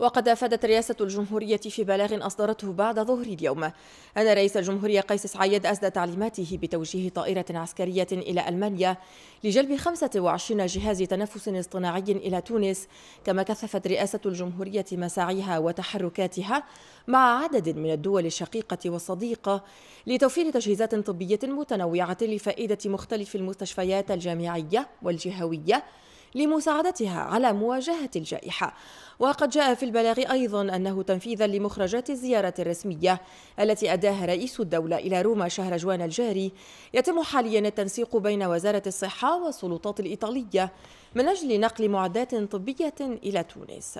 وقد أفادت رئاسة الجمهورية في بلاغ أصدرته بعد ظهر اليوم أن رئيس الجمهورية قيس سعيد أسدى تعليماته بتوجيه طائرة عسكرية إلى ألمانيا لجلب 25 جهاز تنفس اصطناعي إلى تونس كما كثفت رئاسة الجمهورية مساعيها وتحركاتها مع عدد من الدول الشقيقة والصديقة لتوفير تجهيزات طبية متنوعة لفائدة مختلف المستشفيات الجامعية والجهوية لمساعدتها على مواجهة الجائحة وقد جاء في البلاغ أيضا أنه تنفيذا لمخرجات الزيارة الرسمية التي أداها رئيس الدولة إلى روما شهر جوان الجاري يتم حاليا التنسيق بين وزارة الصحة والسلطات الإيطالية من أجل نقل معدات طبية إلى تونس